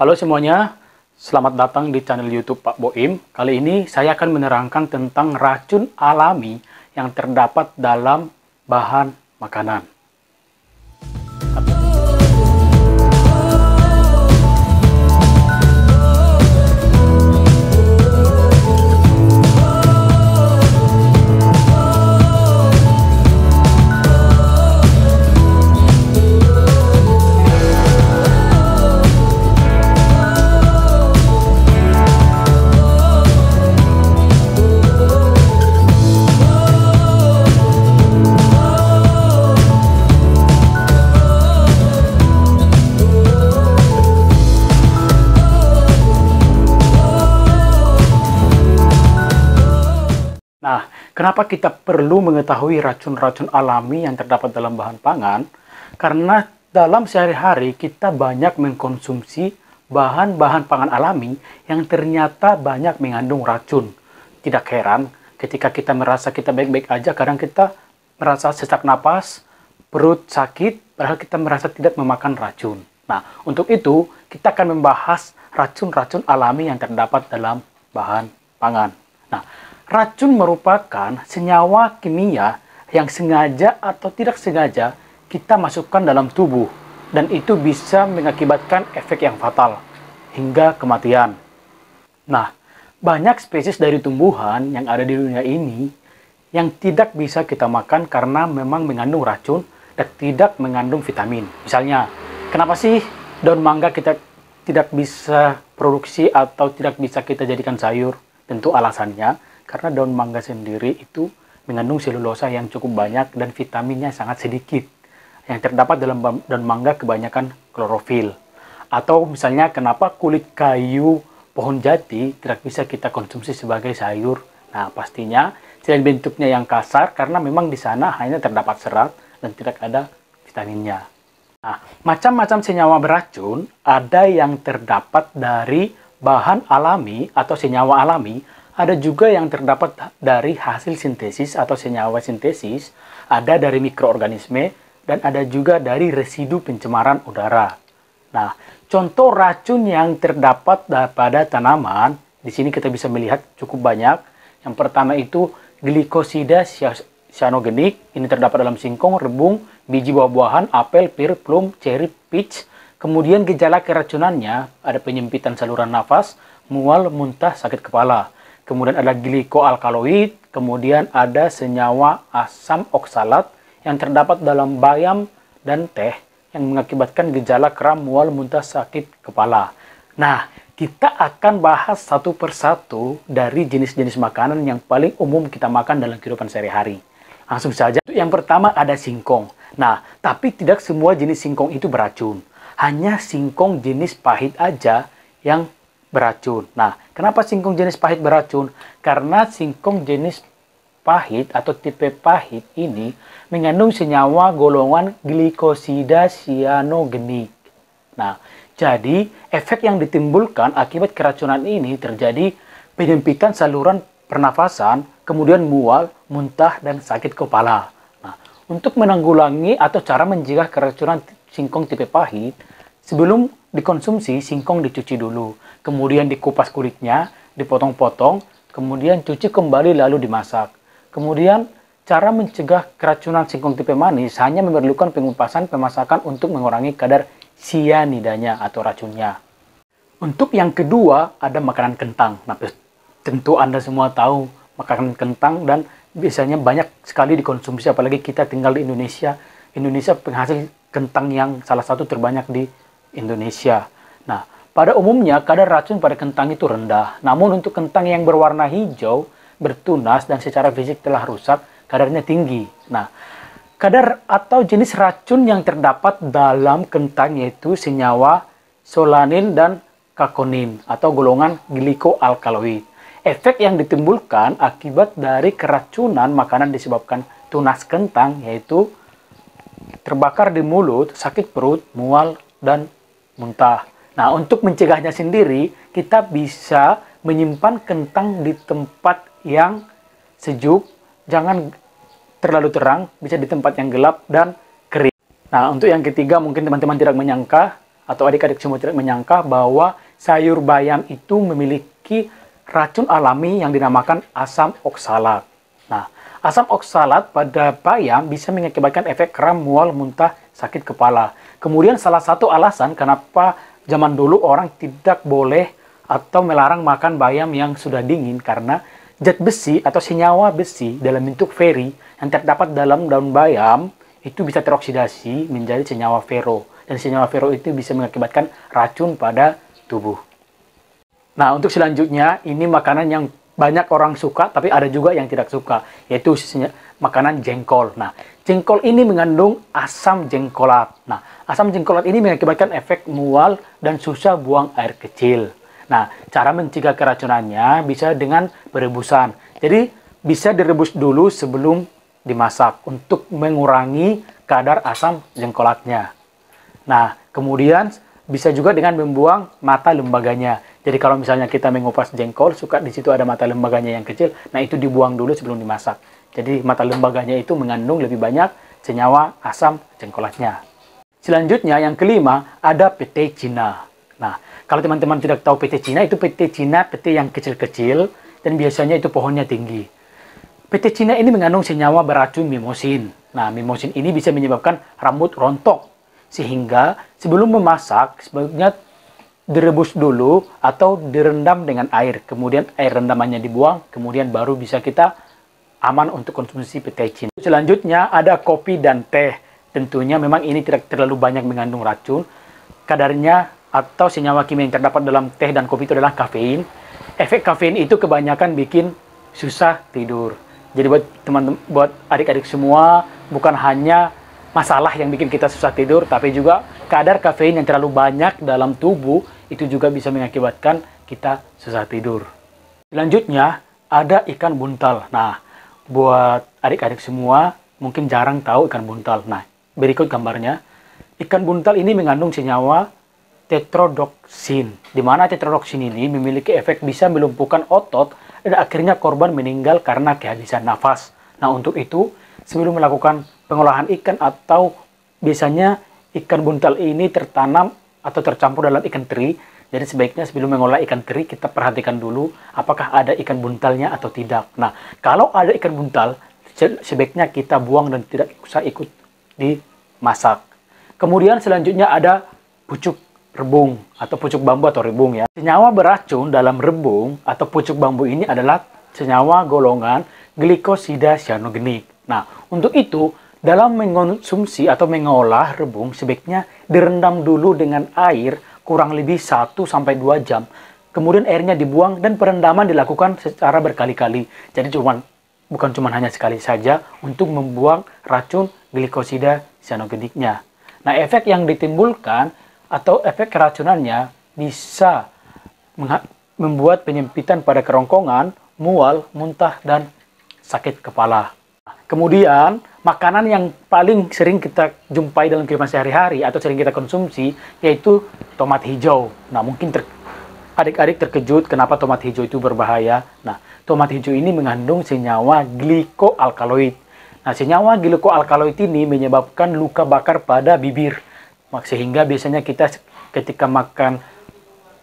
Halo semuanya, selamat datang di channel YouTube Pak Boim. Kali ini saya akan menerangkan tentang racun alami yang terdapat dalam bahan makanan. Kenapa kita perlu mengetahui racun-racun alami yang terdapat dalam bahan pangan? Karena dalam sehari-hari kita banyak mengkonsumsi bahan-bahan pangan alami yang ternyata banyak mengandung racun. Tidak heran ketika kita merasa kita baik-baik aja, kadang kita merasa sesak napas, perut sakit, padahal kita merasa tidak memakan racun. Nah, untuk itu kita akan membahas racun-racun alami yang terdapat dalam bahan pangan. Nah, Racun merupakan senyawa kimia yang sengaja atau tidak sengaja kita masukkan dalam tubuh dan itu bisa mengakibatkan efek yang fatal hingga kematian. Nah, banyak spesies dari tumbuhan yang ada di dunia ini yang tidak bisa kita makan karena memang mengandung racun dan tidak mengandung vitamin. Misalnya, kenapa sih daun mangga kita tidak bisa produksi atau tidak bisa kita jadikan sayur? Tentu alasannya karena daun mangga sendiri itu mengandung selulosa yang cukup banyak dan vitaminnya sangat sedikit. Yang terdapat dalam daun mangga kebanyakan klorofil. Atau misalnya kenapa kulit kayu pohon jati tidak bisa kita konsumsi sebagai sayur? Nah, pastinya selain bentuknya yang kasar karena memang di sana hanya terdapat serat dan tidak ada vitaminnya. Nah, macam-macam senyawa beracun ada yang terdapat dari bahan alami atau senyawa alami ada juga yang terdapat dari hasil sintesis atau senyawa sintesis, ada dari mikroorganisme, dan ada juga dari residu pencemaran udara. Nah, contoh racun yang terdapat pada tanaman, di sini kita bisa melihat cukup banyak. Yang pertama itu glikosida cyanogenik, ini terdapat dalam singkong, rebung, biji buah-buahan, apel, pir, plum, cherry, peach. Kemudian gejala keracunannya, ada penyempitan saluran nafas, mual, muntah, sakit kepala kemudian ada glikoalkaloid, kemudian ada senyawa asam oksalat yang terdapat dalam bayam dan teh yang mengakibatkan gejala kram, mual, muntah, sakit kepala. Nah, kita akan bahas satu persatu dari jenis-jenis makanan yang paling umum kita makan dalam kehidupan sehari-hari. Langsung saja, yang pertama ada singkong. Nah, tapi tidak semua jenis singkong itu beracun. Hanya singkong jenis pahit aja yang beracun. Nah, kenapa singkong jenis pahit beracun? Karena singkong jenis pahit atau tipe pahit ini mengandung senyawa golongan glikosida sianogenik. Nah, jadi efek yang ditimbulkan akibat keracunan ini terjadi penyempitan saluran pernafasan, kemudian mual, muntah, dan sakit kepala. Nah, untuk menanggulangi atau cara mencegah keracunan singkong tipe pahit, sebelum dikonsumsi singkong dicuci dulu, kemudian dikupas kulitnya, dipotong-potong, kemudian cuci kembali lalu dimasak. Kemudian cara mencegah keracunan singkong tipe manis hanya memerlukan pengupasan pemasakan untuk mengurangi kadar sianidanya atau racunnya. Untuk yang kedua ada makanan kentang. Nah, tentu Anda semua tahu makanan kentang dan biasanya banyak sekali dikonsumsi apalagi kita tinggal di Indonesia. Indonesia penghasil kentang yang salah satu terbanyak di Indonesia. Nah, pada umumnya kadar racun pada kentang itu rendah. Namun untuk kentang yang berwarna hijau, bertunas dan secara fisik telah rusak, kadarnya tinggi. Nah, kadar atau jenis racun yang terdapat dalam kentang yaitu senyawa solanin dan kakonin atau golongan glikoalkaloid. Efek yang ditimbulkan akibat dari keracunan makanan disebabkan tunas kentang yaitu terbakar di mulut, sakit perut, mual, dan muntah. Nah, untuk mencegahnya sendiri, kita bisa menyimpan kentang di tempat yang sejuk, jangan terlalu terang, bisa di tempat yang gelap dan kering. Nah, untuk yang ketiga, mungkin teman-teman tidak menyangka, atau adik-adik semua tidak menyangka, bahwa sayur bayam itu memiliki racun alami yang dinamakan asam oksalat. Nah, Asam oksalat pada bayam bisa mengakibatkan efek kram, mual, muntah, sakit kepala. Kemudian salah satu alasan kenapa zaman dulu orang tidak boleh atau melarang makan bayam yang sudah dingin karena zat besi atau senyawa besi dalam bentuk feri yang terdapat dalam daun bayam itu bisa teroksidasi menjadi senyawa ferro dan senyawa ferro itu bisa mengakibatkan racun pada tubuh. Nah, untuk selanjutnya, ini makanan yang banyak orang suka, tapi ada juga yang tidak suka, yaitu sisinya makanan jengkol. Nah, jengkol ini mengandung asam jengkolat. Nah, asam jengkolat ini mengakibatkan efek mual dan susah buang air kecil. Nah, cara mencegah keracunannya bisa dengan perebusan. Jadi, bisa direbus dulu sebelum dimasak untuk mengurangi kadar asam jengkolatnya. Nah, kemudian bisa juga dengan membuang mata lembaganya. Jadi kalau misalnya kita mengupas jengkol, suka di situ ada mata lembaganya yang kecil, nah itu dibuang dulu sebelum dimasak. Jadi mata lembaganya itu mengandung lebih banyak senyawa asam jengkolatnya. Selanjutnya yang kelima ada PT Cina. Nah, kalau teman-teman tidak tahu PT Cina, itu PT Cina PT yang kecil-kecil dan biasanya itu pohonnya tinggi. PT Cina ini mengandung senyawa beracun mimosin. Nah, mimosin ini bisa menyebabkan rambut rontok. Sehingga sebelum memasak, sebaiknya direbus dulu atau direndam dengan air. Kemudian air rendamannya dibuang, kemudian baru bisa kita aman untuk konsumsi petecin. Selanjutnya ada kopi dan teh. Tentunya memang ini tidak terlalu banyak mengandung racun. Kadarnya atau senyawa kimia yang terdapat dalam teh dan kopi itu adalah kafein. Efek kafein itu kebanyakan bikin susah tidur. Jadi buat teman-teman buat adik-adik semua bukan hanya masalah yang bikin kita susah tidur tapi juga kadar kafein yang terlalu banyak dalam tubuh itu juga bisa mengakibatkan kita susah tidur. Selanjutnya, ada ikan buntal. Nah, buat adik-adik semua, mungkin jarang tahu ikan buntal. Nah, berikut gambarnya. Ikan buntal ini mengandung senyawa tetrodoksin, di mana tetrodoksin ini memiliki efek bisa melumpuhkan otot dan akhirnya korban meninggal karena kehabisan nafas. Nah, untuk itu, sebelum melakukan pengolahan ikan atau biasanya ikan buntal ini tertanam atau tercampur dalam ikan teri. Jadi sebaiknya sebelum mengolah ikan teri kita perhatikan dulu apakah ada ikan buntalnya atau tidak. Nah, kalau ada ikan buntal sebaiknya kita buang dan tidak usah ikut dimasak. Kemudian selanjutnya ada pucuk rebung atau pucuk bambu atau rebung ya. Senyawa beracun dalam rebung atau pucuk bambu ini adalah senyawa golongan glikosida sianogenik. Nah, untuk itu dalam mengonsumsi atau mengolah rebung, sebaiknya direndam dulu dengan air kurang lebih 1-2 jam. Kemudian airnya dibuang dan perendaman dilakukan secara berkali-kali. Jadi cuman bukan cuma hanya sekali saja untuk membuang racun glikosida cyanogeniknya. Nah, efek yang ditimbulkan atau efek keracunannya bisa membuat penyempitan pada kerongkongan, mual, muntah, dan sakit kepala. Kemudian, makanan yang paling sering kita jumpai dalam kehidupan sehari-hari atau sering kita konsumsi yaitu tomat hijau. Nah, mungkin ter adik-adik terkejut kenapa tomat hijau itu berbahaya. Nah, tomat hijau ini mengandung senyawa glikoalkaloid. Nah, senyawa glikoalkaloid ini menyebabkan luka bakar pada bibir. Sehingga biasanya kita ketika makan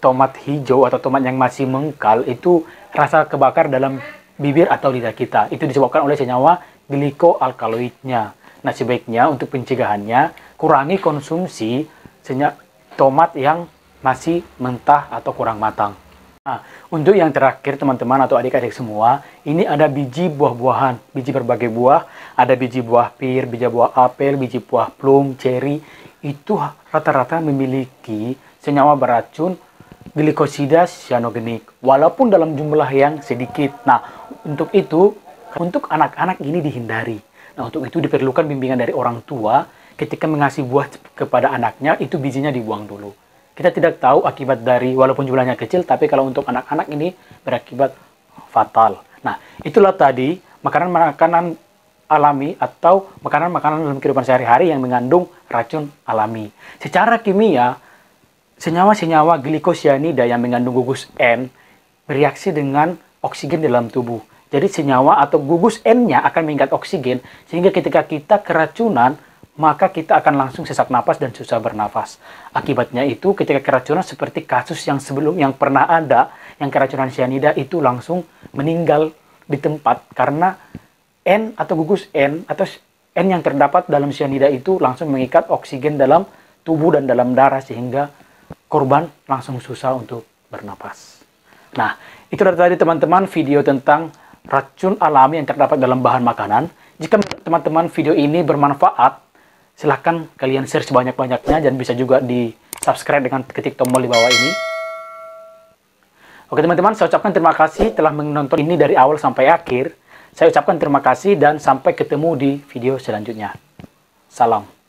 tomat hijau atau tomat yang masih mengkal itu rasa kebakar dalam bibir atau lidah kita. Itu disebabkan oleh senyawa glikoalkaloidnya. Nah, sebaiknya untuk pencegahannya, kurangi konsumsi senyap tomat yang masih mentah atau kurang matang. Nah, untuk yang terakhir teman-teman atau adik-adik semua, ini ada biji buah-buahan, biji berbagai buah, ada biji buah pir, biji buah apel, biji buah plum, ceri, itu rata-rata memiliki senyawa beracun glikosida cyanogenik, walaupun dalam jumlah yang sedikit. Nah, untuk itu untuk anak-anak ini dihindari. Nah, untuk itu diperlukan bimbingan dari orang tua ketika mengasih buah kepada anaknya, itu bijinya dibuang dulu. Kita tidak tahu akibat dari, walaupun jumlahnya kecil, tapi kalau untuk anak-anak ini berakibat fatal. Nah, itulah tadi makanan-makanan alami atau makanan-makanan dalam kehidupan sehari-hari yang mengandung racun alami. Secara kimia, senyawa-senyawa glikosianida yang mengandung gugus N bereaksi dengan oksigen dalam tubuh jadi senyawa atau gugus N-nya akan mengikat oksigen sehingga ketika kita keracunan maka kita akan langsung sesak napas dan susah bernafas. Akibatnya itu ketika keracunan seperti kasus yang sebelum yang pernah ada yang keracunan cyanida itu langsung meninggal di tempat karena N atau gugus N atau N yang terdapat dalam cyanida itu langsung mengikat oksigen dalam tubuh dan dalam darah sehingga korban langsung susah untuk bernapas. Nah, itu dari tadi teman-teman video tentang racun alami yang terdapat dalam bahan makanan. Jika teman-teman video ini bermanfaat, silahkan kalian share sebanyak-banyaknya dan bisa juga di subscribe dengan ketik tombol di bawah ini. Oke teman-teman, saya ucapkan terima kasih telah menonton ini dari awal sampai akhir. Saya ucapkan terima kasih dan sampai ketemu di video selanjutnya. Salam.